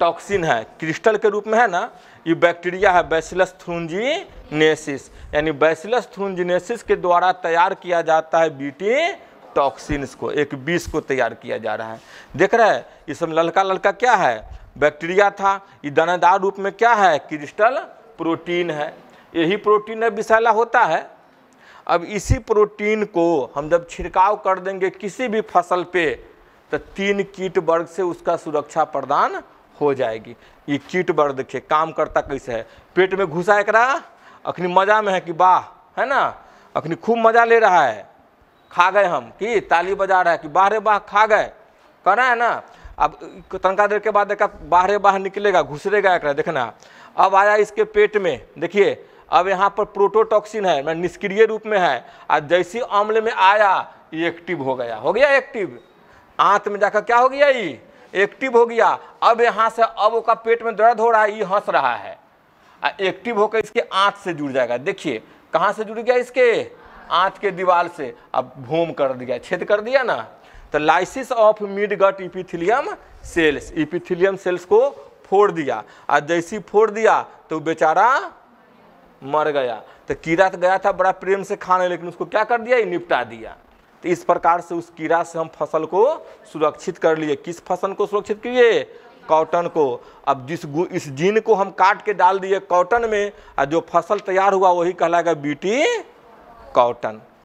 toxin है crystal के रूप में है ना ये बैक्टीरिया है बैसिलस थ्रुंजिनेसिस यानी बैसिलस थ्रुंजिनेसिस के द्वारा तैयार किया जाता है बीटी टॉक्सिन्स को एक बीस को तैयार किया जा रहा है देख रहे हैं इसमें ललका ललका क्या है बैक्टीरिया था ये दानादार रूप में क्या है क्रिस्टल प्रोटीन है यही प्रोटीन है विशाला होता है अब इसी प्रोटीन को हम जब छिड़काव कर देंगे किसी भी फसल पे तो तीन कीट वर्ग से उसका सुरक्षा प्रदान हो जाएगी ये चीट बड़ देखिए काम करता कैसे है पेट में घुसा एक अखनी मज़ा में है कि वाह है ना अखनी खूब मज़ा ले रहा है खा गए हम कि ताली बजा रहा है कि बाहरे बाह खा गए करा है ना अब तनखा देर के बाद देखा बाहरे बाहर निकलेगा घुसरेगा एक देखना अब आया इसके पेट में देखिए अब यहाँ पर प्रोटोटॉक्सिन है मैं निष्क्रिय रूप में है और जैसे अम्ल में आया ये एक्टिव हो गया हो गया एक्टिव आंत में जाकर क्या हो गया ये एक्टिव हो गया अब यहाँ से अब उसका पेट में दर्द हो रहा है ये हंस रहा है एक्टिव होकर इसके आँख से जुड़ जाएगा देखिए कहाँ से जुड़ गया इसके आँख के दीवार से अब भूम कर दिया छेद कर दिया ना तो lysis of midgut epithelium cells epithelium cells को फोड़ दिया और जैसी फोड़ दिया तो बेचारा मर गया तो कीड़ा तो गया था बड़ा प्रेम से खाने लेकिन उसको क्या कर दिया ये निपटा दिया तो इस प्रकार से उस कीड़ा से हम फसल को सुरक्षित कर लिए किस फसल को सुरक्षित किए कॉटन को अब जिस इस जीन को हम काट के डाल दिए कॉटन में और जो फसल तैयार हुआ वही कहलाएगा बीटी कॉटन